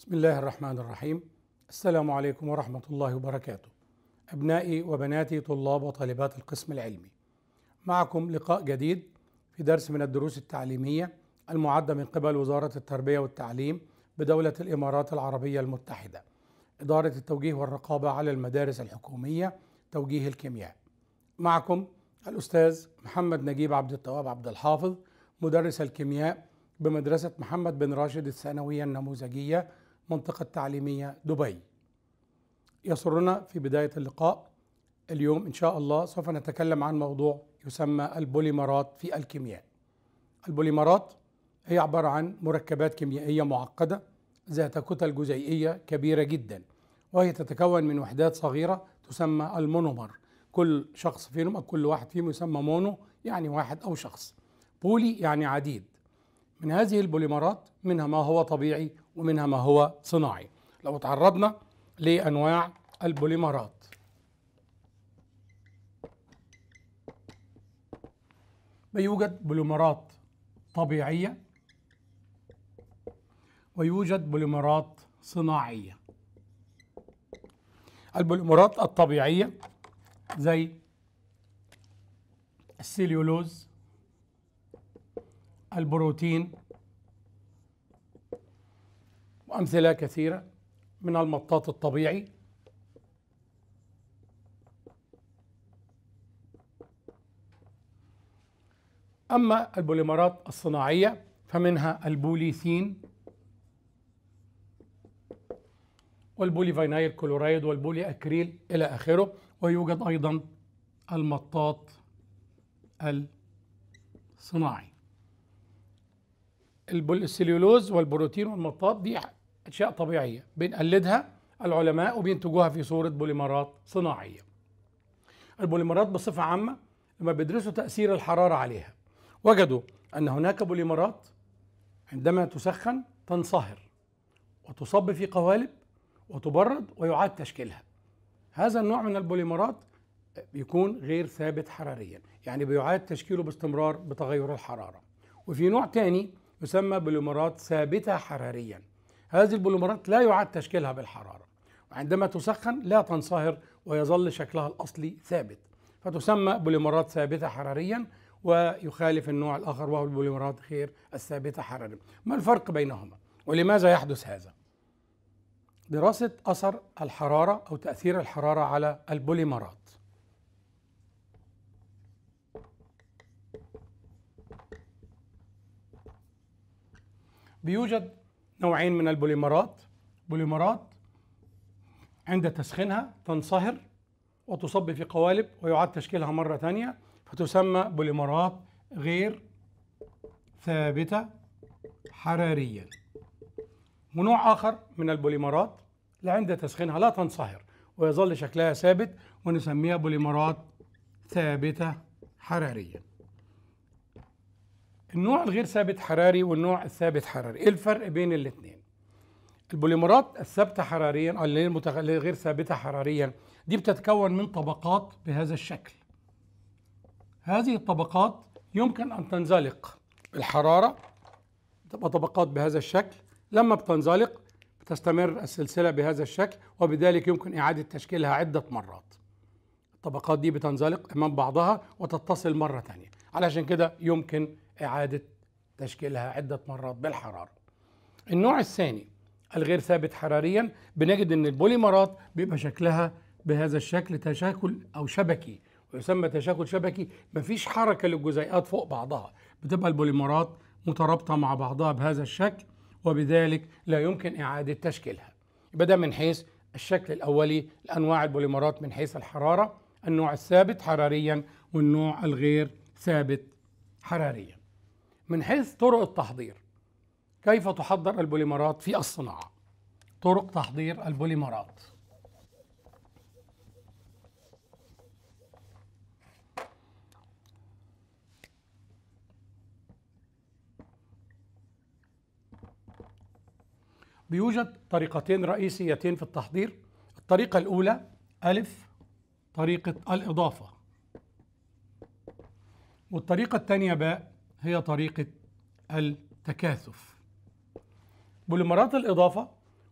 بسم الله الرحمن الرحيم السلام عليكم ورحمة الله وبركاته أبنائي وبناتي طلاب وطالبات القسم العلمي معكم لقاء جديد في درس من الدروس التعليمية المعدة من قبل وزارة التربية والتعليم بدولة الإمارات العربية المتحدة إدارة التوجيه والرقابة على المدارس الحكومية توجيه الكيمياء معكم الأستاذ محمد نجيب عبد التواب عبد الحافظ مدرس الكيمياء بمدرسة محمد بن راشد الثانوية النموذجية منطقة تعليمية دبي يسرنا في بداية اللقاء اليوم إن شاء الله سوف نتكلم عن موضوع يسمى البوليمرات في الكيمياء البوليمرات هي عبارة عن مركبات كيميائية معقدة ذات كتل جزيئية كبيرة جدا وهي تتكون من وحدات صغيرة تسمى المونومر كل شخص فيهم أو كل واحد فيهم يسمى مونو يعني واحد أو شخص بولي يعني عديد من هذه البوليمرات منها ما هو طبيعي ومنها ما هو صناعي لو تعرضنا لأنواع البوليمرات بيوجد بوليمرات طبيعية ويوجد بوليمرات صناعية البوليمرات الطبيعية زي السيليولوز البروتين وأمثلة كثيرة من المطاط الطبيعي أما البوليمرات الصناعية فمنها البوليثين والبولي فينايل كلورايد والبولي أكريل إلى آخره ويوجد أيضا المطاط الصناعي السليولوز والبروتين والمطاط دي أشياء طبيعية بنقلدها العلماء وبينتجوها في صورة بوليمرات صناعية البوليمرات بصفة عامة لما بيدرسوا تأثير الحرارة عليها وجدوا أن هناك بوليمرات عندما تسخن تنصهر وتصب في قوالب وتبرد ويعاد تشكيلها هذا النوع من البوليمرات بيكون غير ثابت حراريا يعني بيعاد تشكيله باستمرار بتغير الحرارة وفي نوع تاني يسمى بوليمرات ثابتة حراريا هذه البوليمرات لا يعاد تشكيلها بالحرارة وعندما تسخن لا تنصهر ويظل شكلها الأصلي ثابت فتسمى بوليمرات ثابتة حراريا ويخالف النوع الآخر وهو البوليمرات غير الثابتة حراريا ما الفرق بينهما ولماذا يحدث هذا دراسة أثر الحرارة أو تأثير الحرارة على البوليمرات بيوجد نوعين من البوليمرات بوليمرات عند تسخينها تنصهر وتصب في قوالب ويعاد تشكيلها مرة ثانية فتسمى بوليمرات غير ثابتة حراريا ونوع آخر من البوليمرات اللي عند تسخينها لا تنصهر ويظل شكلها ثابت ونسميها بوليمرات ثابتة حراريا النوع الغير ثابت حراري والنوع الثابت حراري ايه الفرق بين الاثنين البوليمرات الثابته حراريا اللي هي غير ثابته حراريا دي بتتكون من طبقات بهذا الشكل هذه الطبقات يمكن ان تنزلق بالحراره تبقى طبقات بهذا الشكل لما بتنزلق تستمر السلسلة بهذا الشكل وبذلك يمكن إعادة تشكيلها عدة مرات الطبقات دي بتنزلق أمام بعضها وتتصل مرة ثانية، علشان كده يمكن إعادة تشكيلها عدة مرات بالحرارة النوع الثاني الغير ثابت حراريا بنجد ان البوليمرات بيبقى شكلها بهذا الشكل تشاكل او شبكي ويسمى تشاكل شبكي مفيش حركه للجزيئات فوق بعضها بتبقى البوليمرات مترابطه مع بعضها بهذا الشكل وبذلك لا يمكن اعاده تشكيلها يبقى ده من حيث الشكل الاولي لانواع البوليمرات من حيث الحراره النوع الثابت حراريا والنوع الغير ثابت حراريا من حيث طرق التحضير كيف تحضر البوليمرات في الصناعة طرق تحضير البوليمرات بيوجد طريقتين رئيسيتين في التحضير الطريقة الأولى ألف طريقة الإضافة والطريقة الثانية باء هي طريقة التكاثف بوليمرات الإضافة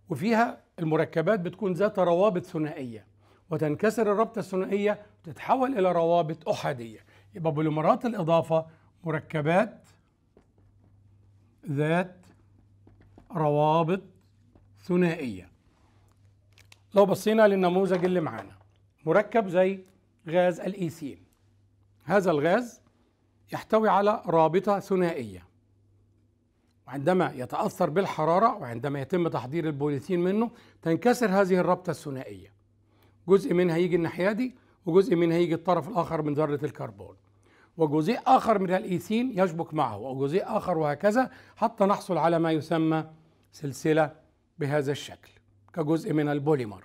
وفيها المركبات بتكون ذات روابط ثنائية وتنكسر الرابطة الثنائية وتتحول إلى روابط أحادية يبقى بوليمرات الإضافة مركبات ذات روابط ثنائية لو بصينا للنموذج اللي معانا مركب زي غاز الإيثين e هذا الغاز يحتوي على رابطة ثنائية وعندما يتأثر بالحرارة وعندما يتم تحضير البوليثين منه تنكسر هذه الرابطة الثنائية جزء منها يجي الناحية دي وجزء منها يجي الطرف الآخر من ذرة الكربون وجزء آخر من الإيثين يشبك معه وجزء آخر وهكذا حتى نحصل على ما يسمى سلسلة بهذا الشكل كجزء من البوليمر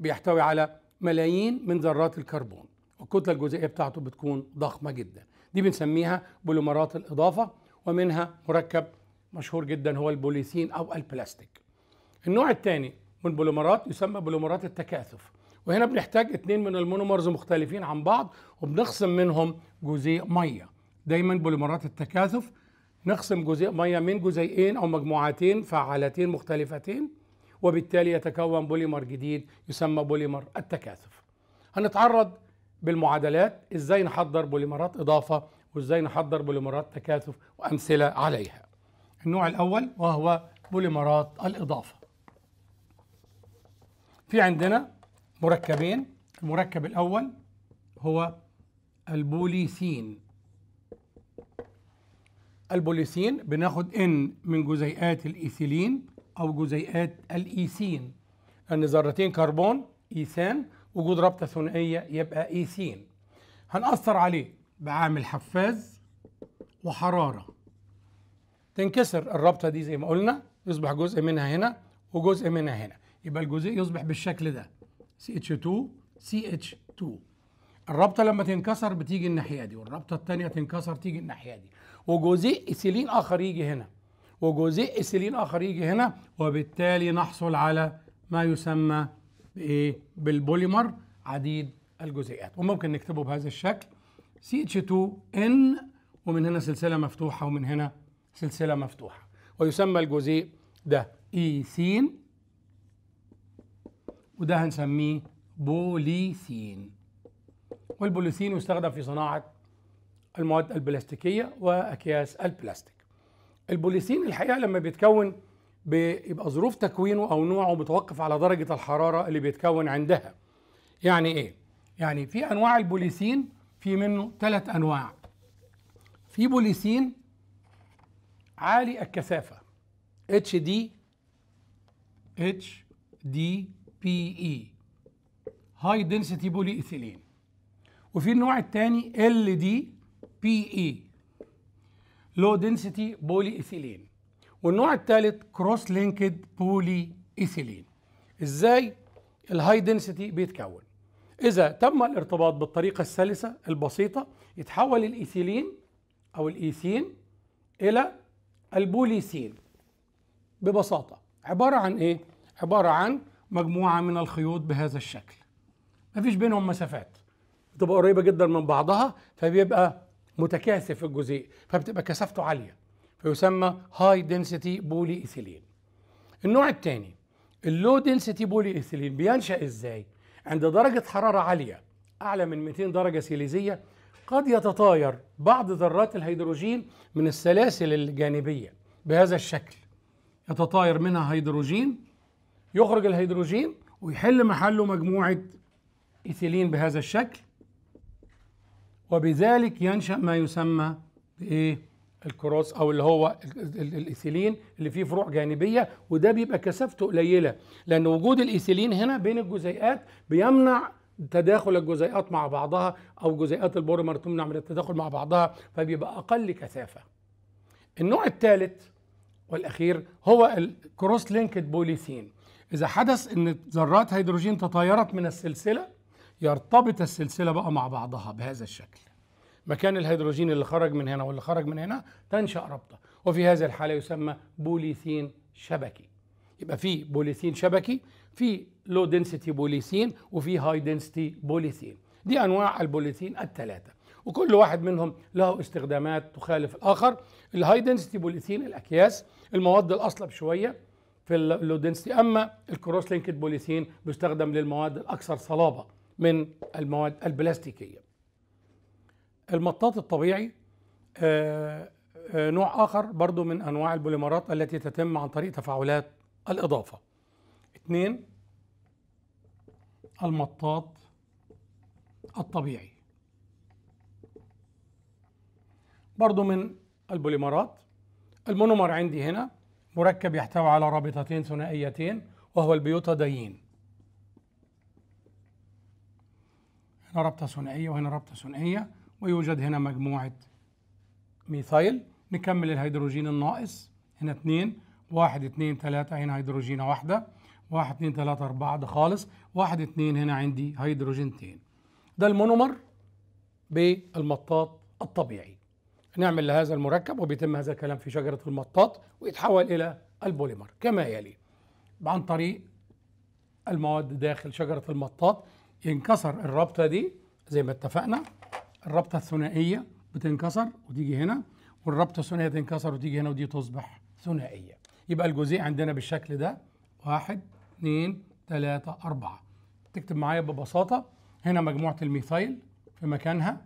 بيحتوي على ملايين من ذرات الكربون والكتلة الجزيئية بتاعته بتكون ضخمة جدا دي بنسميها بوليمرات الإضافة ومنها مركب مشهور جدا هو البوليثين أو البلاستيك النوع الثاني من بوليمرات يسمى بوليمرات التكاثف وهنا بنحتاج اثنين من المونومرز مختلفين عن بعض وبنخصم منهم جزيء ميه دايما بوليمرات التكاثف نخصم جزيء ميه من جزيئين او مجموعتين فعالتين مختلفتين وبالتالي يتكون بوليمر جديد يسمى بوليمر التكاثف هنتعرض بالمعادلات ازاي نحضر بوليمرات اضافه وازاي نحضر بوليمرات تكاثف وامثله عليها النوع الاول وهو بوليمرات الاضافه في عندنا مركبين المركب الاول هو البوليسين البوليسين بناخد ان من جزيئات الايثيلين او جزيئات الايسين لان ذرتين كربون ايثان وجود رابطه ثنائيه يبقى إيثين هنأثر عليه بعامل حفاز وحراره تنكسر الرابطه دي زي ما قلنا يصبح جزء منها هنا وجزء منها هنا يبقى الجزيء يصبح بالشكل ده CH2 CH2 الرابطة لما تنكسر بتيجي الناحية دي والرابطة التانية تنكسر تيجي الناحية دي وجزيء إيثيلين آخر يجي هنا وجزيء إيثيلين آخر يجي هنا وبالتالي نحصل على ما يسمى بايه بالبوليمر عديد الجزيئات وممكن نكتبه بهذا الشكل CH2N ومن هنا سلسله مفتوحه ومن هنا سلسله مفتوحه ويسمى الجزيء ده إيثين وده هنسميه بوليسين والبوليسين يستخدم في صناعه المواد البلاستيكيه واكياس البلاستيك البوليسين الحقيقه لما بيتكون بيبقى ظروف تكوينه او نوعه متوقف على درجه الحراره اللي بيتكون عندها يعني ايه يعني في انواع البوليسين في منه ثلاث انواع في بوليسين عالي الكثافه اتش دي اتش دي بي اي هاي دنسيتي بولي ايثيلين وفي النوع الثاني ال دي بي اي لو دنسيتي بولي ايثيلين والنوع الثالث كروس لينكد بولي ايثيلين ازاي الهاي دنسيتي بيتكون اذا تم الارتباط بالطريقه السلسه البسيطه يتحول الايثيلين او الايثين الى البوليسين ببساطه عباره عن ايه عباره عن مجموعه من الخيوط بهذا الشكل مفيش بينهم مسافات بتبقى قريبه جدا من بعضها فبيبقى متكاثف الجزيء فبتبقى كثافته عاليه فيسمى هاي دنسيتي بولي إيثيلين النوع الثاني اللو دنسيتي بولي إيثيلين بينشأ إزاي؟ عند درجة حرارة عالية أعلى من 200 درجة سيليزية قد يتطاير بعض ذرات الهيدروجين من السلاسل الجانبية بهذا الشكل يتطاير منها هيدروجين يخرج الهيدروجين ويحل محله مجموعة إيثيلين بهذا الشكل وبذلك ينشأ ما يسمى بإيه؟ الكروس او اللي هو الايثيلين اللي فيه فروع جانبيه وده بيبقى كثافته قليله لان وجود الايثيلين هنا بين الجزيئات بيمنع تداخل الجزيئات مع بعضها او جزيئات البوليمر تمنع من التداخل مع بعضها فبيبقى اقل كثافه. النوع الثالث والاخير هو الكروس لينكد بوليثين. اذا حدث ان ذرات هيدروجين تطايرت من السلسله يرتبط السلسله بقى مع بعضها بهذا الشكل. مكان الهيدروجين اللي خرج من هنا واللي خرج من هنا تنشأ رابطة وفي هذه الحالة يسمى بوليثين شبكي يبقى في بوليثين شبكي في لو دنسيتي بوليثين وفي هاي دنسيتي بوليثين دي انواع البوليثين الثلاثه وكل واحد منهم له استخدامات تخالف الاخر الهاي دنسيتي بوليثين الاكياس المواد الاصلب شويه في اللو دنسيتي اما الكروس لينكد بوليثين بيستخدم للمواد الاكثر صلابه من المواد البلاستيكيه المطاط الطبيعي آه، آه، نوع آخر برضو من أنواع البوليمرات التي تتم عن طريق تفاعلات الإضافة اثنين المطاط الطبيعي برضو من البوليمرات المونومر عندي هنا مركب يحتوي على رابطتين ثنائيتين وهو البيوتادين هنا رابطة ثنائية وهنا رابطة ثنائية ويوجد هنا مجموعة ميثايل نكمل الهيدروجين الناقص هنا اثنين واحد اثنين ثلاثة هنا هيدروجين واحدة واحد اثنين ثلاثة أربعة ده خالص واحد اثنين هنا عندي هيدروجينتين ده المونومر بالمطاط الطبيعي نعمل لهذا المركب وبيتم هذا الكلام في شجرة المطاط ويتحول إلى البوليمر كما يلي عن طريق المواد داخل شجرة المطاط ينكسر الرابطة دي زي ما اتفقنا الرابطه الثنائيه بتنكسر وتيجي هنا والرابطه الثنائيه تنكسر وتيجي هنا ودي تصبح ثنائيه يبقى الجزيء عندنا بالشكل ده واحد اثنين ثلاثة أربعة تكتب معايا ببساطة هنا مجموعة الميثايل في مكانها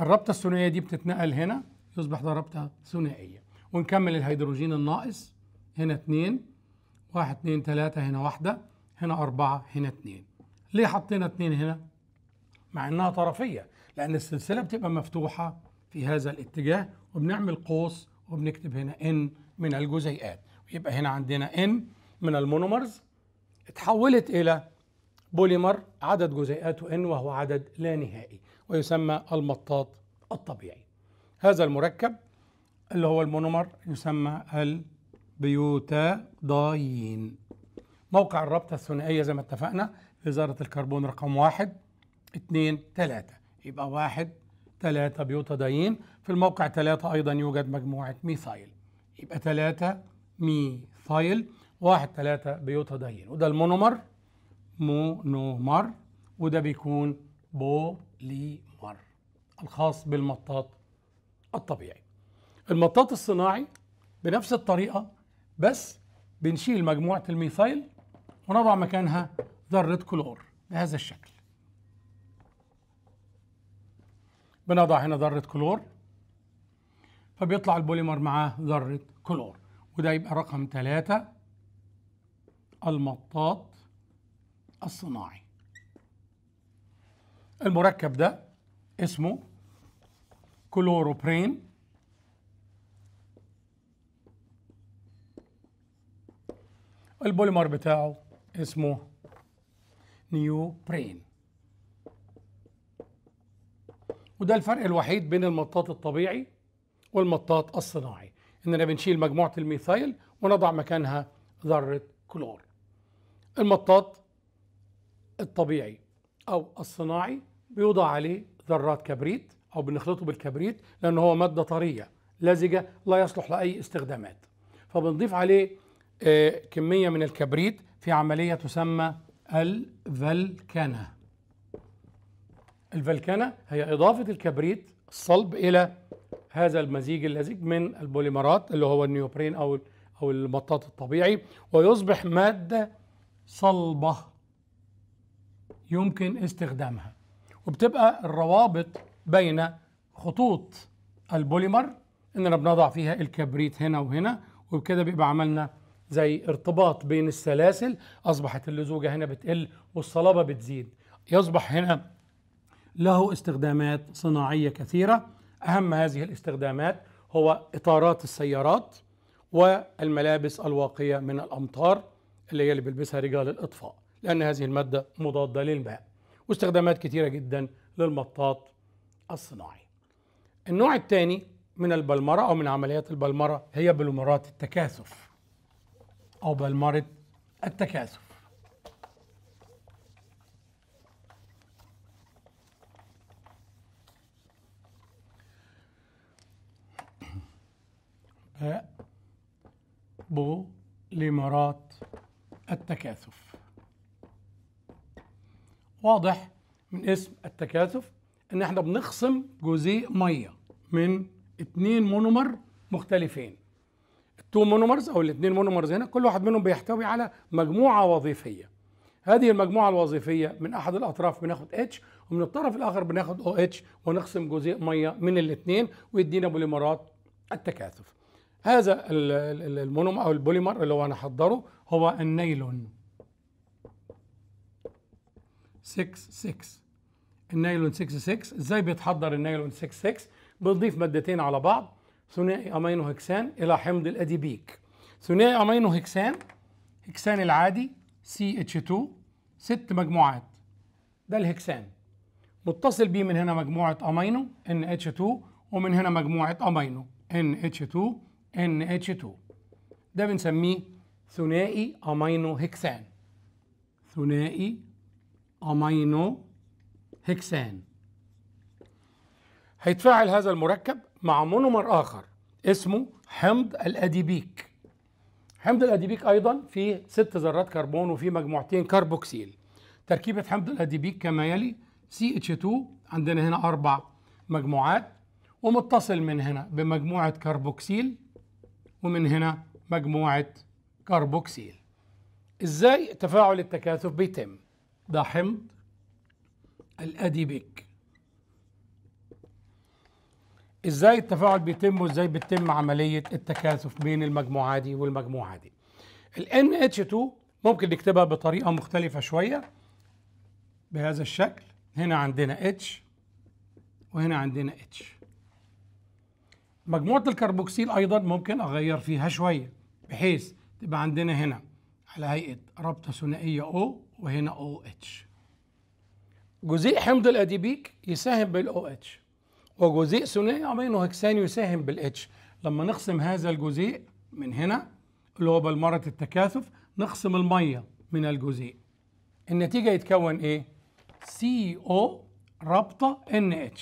الرابطة الثنائية دي بتتنقل هنا يصبح ده رابطة ثنائية ونكمل الهيدروجين الناقص هنا اثنين واحد اثنين ثلاثة هنا واحدة هنا أربعة هنا اثنين ليه حطينا اثنين هنا مع انها طرفيه لان السلسله بتبقى مفتوحه في هذا الاتجاه وبنعمل قوس وبنكتب هنا ان من الجزيئات ويبقى هنا عندنا ان من المونومرز اتحولت الى بوليمر عدد جزيئاته ان وهو عدد لا نهائي ويسمى المطاط الطبيعي هذا المركب اللي هو المونومر يسمى البيوتاداين موقع الرابطة الثنائية زي ما اتفقنا في الكربون رقم واحد 2 3 يبقى واحد 3 بيوتادين في الموقع 3 أيضا يوجد مجموعة ميثايل يبقى 3 ميثايل واحد 3 بيوتادين وده المونومر مونومر وده بيكون بوليمر الخاص بالمطاط الطبيعي المطاط الصناعي بنفس الطريقة بس بنشيل مجموعة الميثايل ونضع مكانها ذرة كلور بهذا الشكل بنضع هنا ذرة كلور فبيطلع البوليمر معاه ذرة كلور وده يبقى رقم ثلاثة المطاط الصناعي المركب ده اسمه كلوروبرين البوليمر بتاعه اسمه نيوبرين وده الفرق الوحيد بين المطاط الطبيعي والمطاط الصناعي اننا بنشيل مجموعه الميثايل ونضع مكانها ذره كلور المطاط الطبيعي او الصناعي بيوضع عليه ذرات كبريت او بنخلطه بالكبريت لان هو ماده طريه لزجه لا يصلح لاي استخدامات فبنضيف عليه آه، كميه من الكبريت في عمليه تسمى الفلكنه الفلكانة هي إضافة الكبريت الصلب إلى هذا المزيج اللزج من البوليمرات اللي هو النيوبرين أو أو المطاط الطبيعي ويصبح مادة صلبة يمكن استخدامها وبتبقى الروابط بين خطوط البوليمر اننا بنضع فيها الكبريت هنا وهنا وبكده بيبقى عملنا زي ارتباط بين السلاسل اصبحت اللزوجه هنا بتقل والصلابه بتزيد يصبح هنا له استخدامات صناعية كثيرة أهم هذه الاستخدامات هو إطارات السيارات والملابس الواقية من الأمطار اللي هي اللي بيلبسها رجال الإطفاء لأن هذه المادة مضادة للماء واستخدامات كثيرة جدا للمطاط الصناعي النوع الثاني من البلمرة أو من عمليات البلمرة هي بلمرات التكاثف أو بلمرة التكاثف بو التكاثف واضح من اسم التكاثف ان احنا بنخصم جزيء ميه من اثنين مونومر مختلفين التو مونومرز او الاثنين مونومرز هنا كل واحد منهم بيحتوي على مجموعه وظيفيه هذه المجموعه الوظيفيه من احد الاطراف بناخد اتش ومن الطرف الاخر بناخد او OH اتش ونخصم جزيء ميه من الاثنين ويدينا بوليمرات التكاثف هذا المونوم او البوليمر اللي هو انا حضره هو النايلون 66 النايلون 66 ازاي بيتحضر النايلون 66 بنضيف مادتين على بعض ثنائي امينو هكسان الى حمض الاديبيك ثنائي امينو هكسان هكسان العادي CH2 ست مجموعات ده الهكسان متصل بيه من هنا مجموعة أمينو NH2 ومن هنا مجموعة أمينو NH2 NH2 ده بنسميه ثنائي امينو هكسان ثنائي امينو هكسان هيتفاعل هذا المركب مع مونومر اخر اسمه حمض الاديبيك حمض الاديبيك ايضا فيه ست ذرات كربون وفيه مجموعتين كربوكسيل تركيبه حمض الاديبيك كما يلي CH2 عندنا هنا اربع مجموعات ومتصل من هنا بمجموعه كربوكسيل ومن هنا مجموعة كربوكسيل ازاي تفاعل التكاثف بيتم ده حمض الاديبيك ازاي التفاعل بيتم وازاي بتتم عملية التكاثف بين المجموعة دي والمجموعة دي ال NH2 ممكن نكتبها بطريقة مختلفة شوية بهذا الشكل هنا عندنا H وهنا عندنا H مجموعة الكربوكسيل أيضا ممكن أغير فيها شوية بحيث تبقى عندنا هنا على هيئة رابطة ثنائية O وهنا OH جزيء حمض الأديبيك يساهم بالـ OH وجزيء ثنائي امينو هكسان يساهم H لما نقسم هذا الجزيء من هنا اللي هو بالمرة التكاثف نقسم المية من الجزيء النتيجة يتكون ايه؟ CO رابطة NH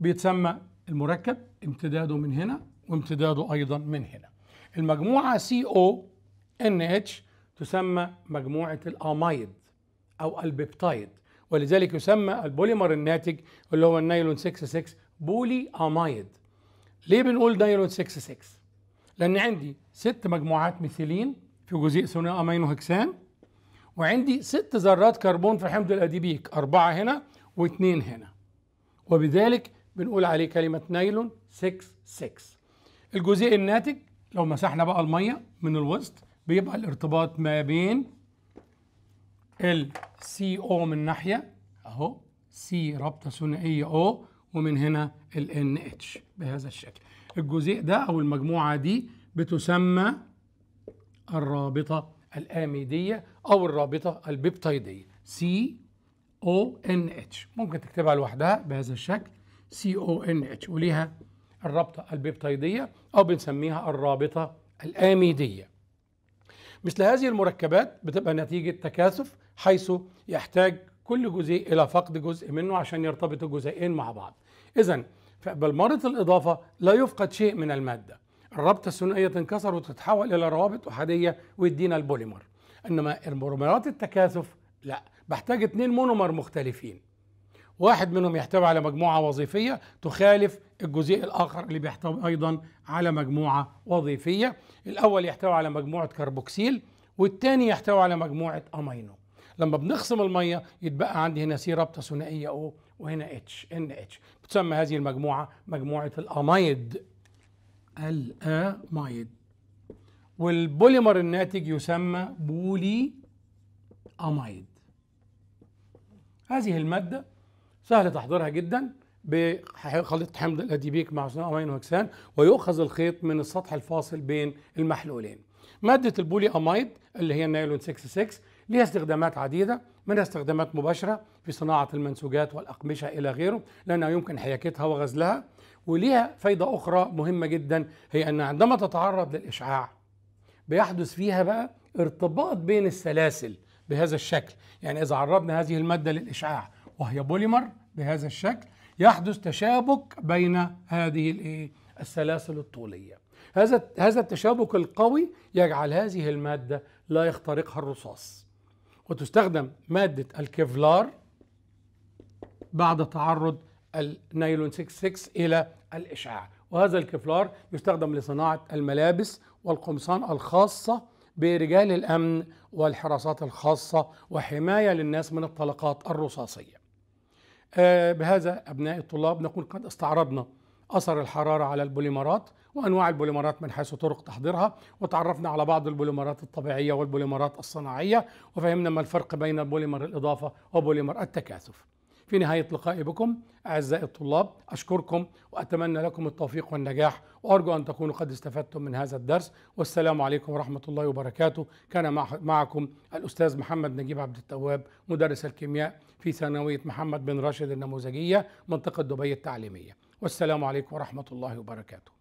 بيتسمى المركب امتداده من هنا وامتداده أيضا من هنا المجموعة اتش تسمى مجموعة الأمايد أو البيبتايد ولذلك يسمى البوليمر الناتج اللي هو النايلون 66 بولي أمايد ليه بنقول نايلون 66 لأن عندي ست مجموعات ميثيلين في جزيء ثنائي أمينو هكسان وعندي ست ذرات كربون في حمض الأديبيك أربعة هنا واثنين هنا وبذلك بنقول عليه كلمة نايلون 66 الجزيء الناتج لو مسحنا بقى المية من الوسط بيبقى الارتباط ما بين ال CO من ناحية اهو C رابطة ثنائية O ومن هنا ال NH بهذا الشكل الجزيء ده أو المجموعة دي بتسمى الرابطة الآميدية أو الرابطة البيبتيدية اتش ممكن تكتبها لوحدها بهذا الشكل سي او ان اتش وليها الرابطه البيبتيديه او بنسميها الرابطه الاميديه مثل هذه المركبات بتبقى نتيجه تكاثف حيث يحتاج كل جزيء الى فقد جزء منه عشان يرتبط الجزيئين مع بعض اذا فبالمرض الإضافة لا يفقد شيء من المادة الرابطة الثنائية تنكسر وتتحول إلى روابط أحادية ويدينا البوليمر إنما المونومرات التكاثف لا بحتاج اثنين مونومر مختلفين واحد منهم يحتوي على مجموعة وظيفية تخالف الجزيء الآخر اللي بيحتوي أيضا على مجموعة وظيفية الأول يحتوي على مجموعة كربوكسيل والثاني يحتوي على مجموعة أمينو لما بنخصم المية يتبقى عندي هنا سي رابطة ثنائية أو وهنا اتش ان اتش بتسمى هذه المجموعة مجموعة الأمايد الأمايد والبوليمر الناتج يسمى بولي أمايد هذه المادة سهل تحضيرها جدا بخليط حمض الاديبيك مع امينو هكسان ويؤخذ الخيط من السطح الفاصل بين المحلولين ماده البولي امايد اللي هي النايلون 66 ليها استخدامات عديده منها استخدامات مباشره في صناعه المنسوجات والاقمشه الى غيره لانها يمكن حياكتها وغزلها وليها فايده اخرى مهمه جدا هي ان عندما تتعرض للاشعاع بيحدث فيها بقى ارتباط بين السلاسل بهذا الشكل يعني اذا عرضنا هذه الماده للاشعاع وهي بوليمر بهذا الشكل يحدث تشابك بين هذه الايه السلاسل الطوليه هذا هذا التشابك القوي يجعل هذه الماده لا يخترقها الرصاص وتستخدم ماده الكيفلار بعد تعرض النايلون 66 الى الاشعاع وهذا الكيفلار يستخدم لصناعه الملابس والقمصان الخاصه برجال الامن والحراسات الخاصه وحمايه للناس من الطلقات الرصاصيه آه، بهذا أبناء الطلاب نكون قد استعرضنا أثر الحرارة على البوليمرات وأنواع البوليمرات من حيث طرق تحضيرها وتعرفنا على بعض البوليمرات الطبيعية والبوليمرات الصناعية وفهمنا ما الفرق بين بوليمر الإضافة وبوليمر التكاثف في نهاية لقائي بكم أعزائي الطلاب أشكركم وأتمنى لكم التوفيق والنجاح وأرجو أن تكونوا قد استفدتم من هذا الدرس والسلام عليكم ورحمة الله وبركاته كان معكم الأستاذ محمد نجيب عبد التواب مدرس الكيمياء في ثانوية محمد بن راشد النموذجية منطقة دبي التعليمية والسلام عليكم ورحمة الله وبركاته